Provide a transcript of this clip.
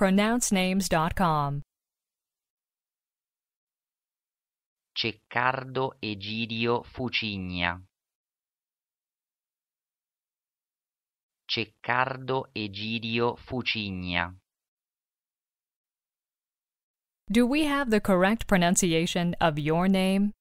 pronouncenames.com. Ceccardo Egidio Fucigna. Ceccardo Egidio Fucigna. Do we have the correct pronunciation of your name?